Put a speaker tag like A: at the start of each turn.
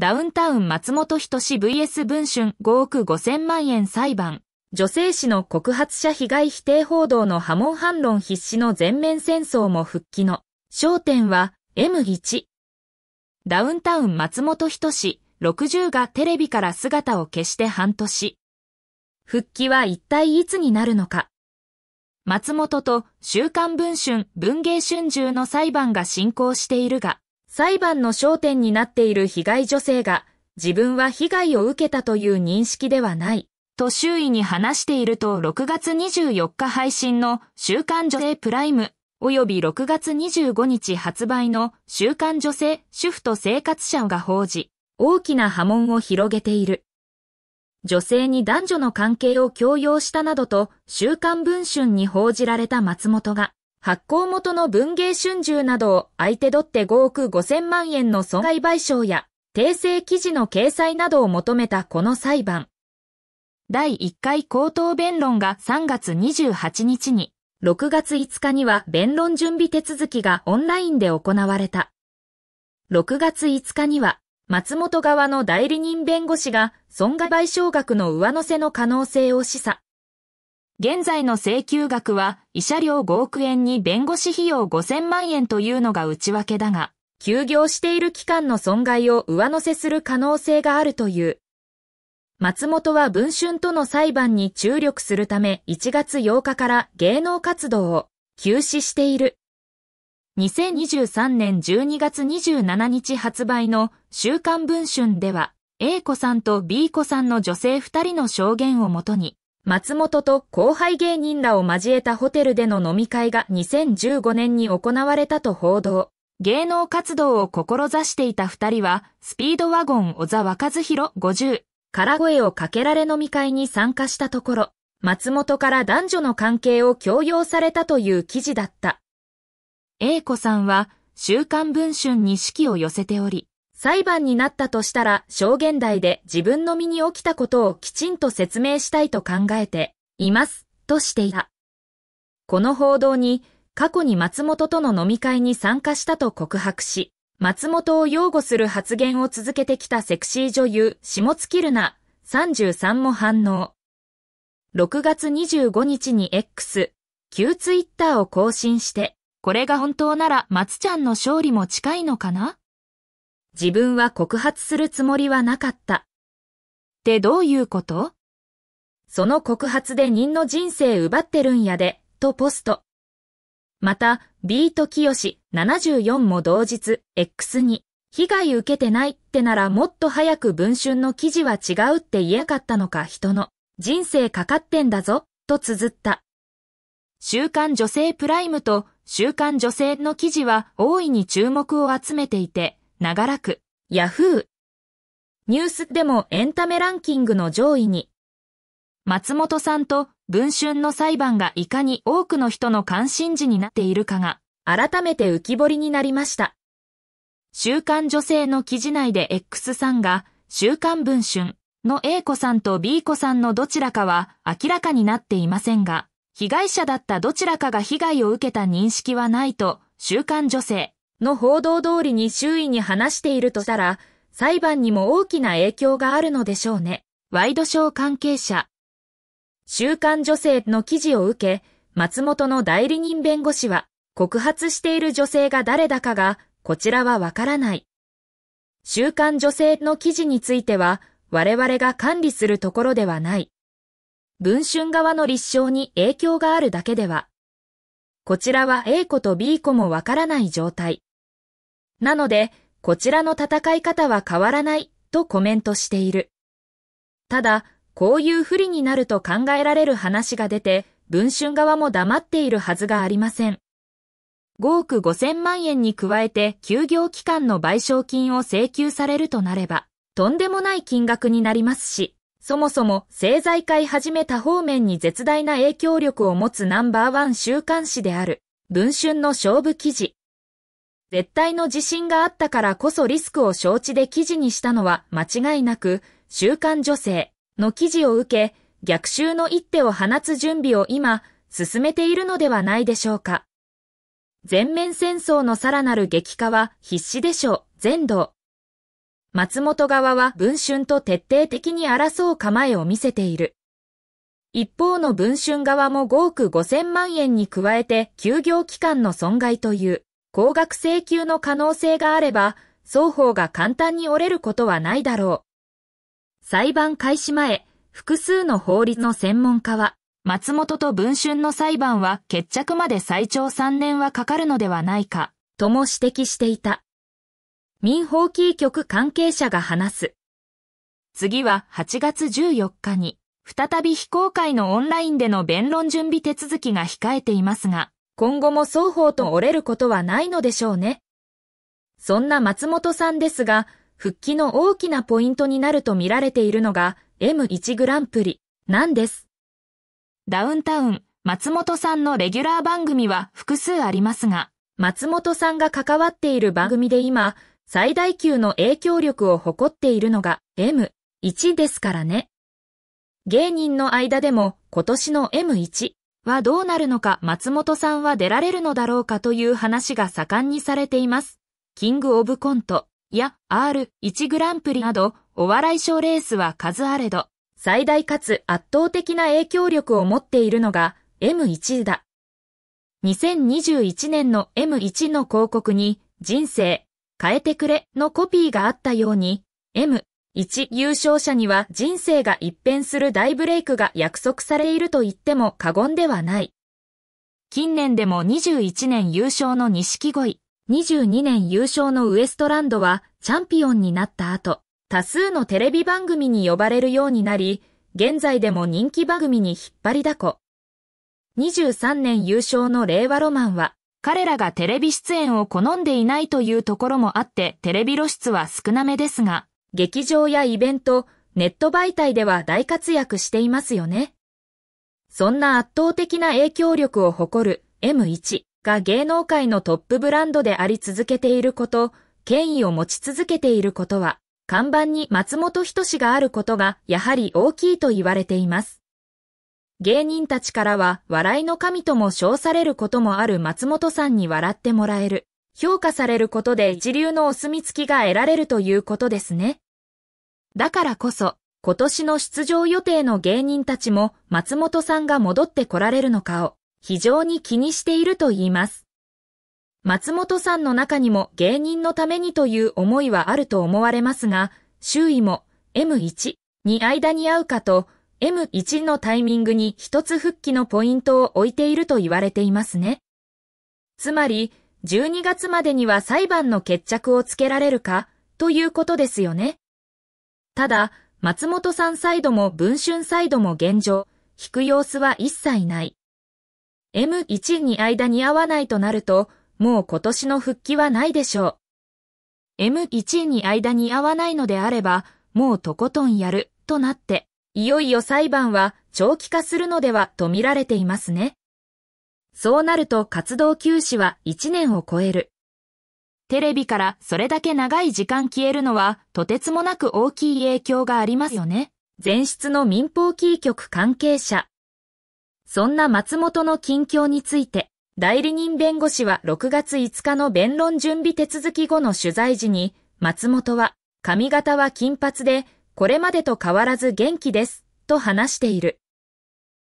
A: ダウンタウン松本人志 VS 文春5億5000万円裁判。女性誌の告発者被害否定報道の波紋反論必至の全面戦争も復帰の焦点は M1。ダウンタウン松本人志60がテレビから姿を消して半年。復帰は一体いつになるのか。松本と週刊文春文芸春秋の裁判が進行しているが、裁判の焦点になっている被害女性が自分は被害を受けたという認識ではないと周囲に話していると6月24日配信の週刊女性プライム及び6月25日発売の週刊女性主婦と生活者が報じ大きな波紋を広げている。女性に男女の関係を強要したなどと週刊文春に報じられた松本が発行元の文芸春秋などを相手取って5億5千万円の損害賠償や、訂正記事の掲載などを求めたこの裁判。第1回口頭弁論が3月28日に、6月5日には弁論準備手続きがオンラインで行われた。6月5日には、松本側の代理人弁護士が損害賠償額の上乗せの可能性を示唆。現在の請求額は、医者料5億円に弁護士費用5000万円というのが内訳だが、休業している期間の損害を上乗せする可能性があるという。松本は文春との裁判に注力するため1月8日から芸能活動を休止している。2023年12月27日発売の週刊文春では、A 子さんと B 子さんの女性2人の証言をもとに、松本と後輩芸人らを交えたホテルでの飲み会が2015年に行われたと報道。芸能活動を志していた二人は、スピードワゴン小沢和弘50から声をかけられ飲み会に参加したところ、松本から男女の関係を強要されたという記事だった。A 子さんは、週刊文春に指揮を寄せており、裁判になったとしたら証言台で自分の身に起きたことをきちんと説明したいと考えています、としていた。この報道に過去に松本との飲み会に参加したと告白し、松本を擁護する発言を続けてきたセクシー女優、下月るな、33も反応。6月25日に X、旧ツイッターを更新して、これが本当なら松ちゃんの勝利も近いのかな自分は告発するつもりはなかった。ってどういうことその告発で人の人生奪ってるんやで、とポスト。また、ビート清し74も同日 X に、被害受けてないってならもっと早く文春の記事は違うって言えかったのか人の人生かかってんだぞ、と綴った。週刊女性プライムと週刊女性の記事は大いに注目を集めていて、長らく、ヤフー。ニュースでもエンタメランキングの上位に、松本さんと文春の裁判がいかに多くの人の関心事になっているかが、改めて浮き彫りになりました。週刊女性の記事内で X さんが、週刊文春の A 子さんと B 子さんのどちらかは明らかになっていませんが、被害者だったどちらかが被害を受けた認識はないと、週刊女性の報道通りに周囲に話しているとしたら、裁判にも大きな影響があるのでしょうね。ワイドショー関係者。週刊女性の記事を受け、松本の代理人弁護士は、告発している女性が誰だかが、こちらはわからない。週刊女性の記事については、我々が管理するところではない。文春側の立証に影響があるだけでは、こちらは A 子と B 子もわからない状態。なので、こちらの戦い方は変わらないとコメントしている。ただ、こういう不利になると考えられる話が出て、文春側も黙っているはずがありません。5億5千万円に加えて休業期間の賠償金を請求されるとなれば、とんでもない金額になりますし、そもそも政財界始めた方面に絶大な影響力を持つナンバーワン週刊誌である、文春の勝負記事、絶対の自信があったからこそリスクを承知で記事にしたのは間違いなく、週刊女性の記事を受け、逆襲の一手を放つ準備を今、進めているのではないでしょうか。全面戦争のさらなる激化は必死でしょう、全土。松本側は文春と徹底的に争う構えを見せている。一方の文春側も5億5千万円に加えて休業期間の損害という。高額請求の可能性があれば、双方が簡単に折れることはないだろう。裁判開始前、複数の法律の専門家は、松本と文春の裁判は決着まで最長3年はかかるのではないか、とも指摘していた。民法キー局関係者が話す。次は8月14日に、再び非公開のオンラインでの弁論準備手続きが控えていますが、今後も双方と折れることはないのでしょうね。そんな松本さんですが、復帰の大きなポイントになると見られているのが M1 グランプリなんです。ダウンタウン、松本さんのレギュラー番組は複数ありますが、松本さんが関わっている番組で今、最大級の影響力を誇っているのが M1 ですからね。芸人の間でも今年の M1 はどうなるのか松本さんは出られるのだろうかという話が盛んにされています。キングオブコントや R1 グランプリなどお笑い賞レースは数あれど、最大かつ圧倒的な影響力を持っているのが M1 だ。2021年の M1 の広告に人生変えてくれのコピーがあったように、M 1、優勝者には人生が一変する大ブレイクが約束されいると言っても過言ではない。近年でも21年優勝の錦鯉、22年優勝のウエストランドはチャンピオンになった後、多数のテレビ番組に呼ばれるようになり、現在でも人気番組に引っ張りだこ。23年優勝の令和ロマンは、彼らがテレビ出演を好んでいないというところもあってテレビ露出は少なめですが、劇場やイベント、ネット媒体では大活躍していますよね。そんな圧倒的な影響力を誇る M1 が芸能界のトップブランドであり続けていること、権威を持ち続けていることは、看板に松本人志があることがやはり大きいと言われています。芸人たちからは笑いの神とも称されることもある松本さんに笑ってもらえる。評価されることで一流のお墨付きが得られるということですね。だからこそ、今年の出場予定の芸人たちも松本さんが戻って来られるのかを非常に気にしていると言います。松本さんの中にも芸人のためにという思いはあると思われますが、周囲も M1 に間に合うかと M1 のタイミングに一つ復帰のポイントを置いていると言われていますね。つまり、12月までには裁判の決着をつけられるかということですよね。ただ、松本さんサイドも文春サイドも現状、引く様子は一切ない。M1 に間に合わないとなると、もう今年の復帰はないでしょう。M1 に間に合わないのであれば、もうとことんやる、となって、いよいよ裁判は長期化するのではと見られていますね。そうなると活動休止は1年を超える。テレビからそれだけ長い時間消えるのはとてつもなく大きい影響がありますよね。前室の民放キー局関係者。そんな松本の近況について、代理人弁護士は6月5日の弁論準備手続き後の取材時に、松本は、髪型は金髪で、これまでと変わらず元気です、と話している。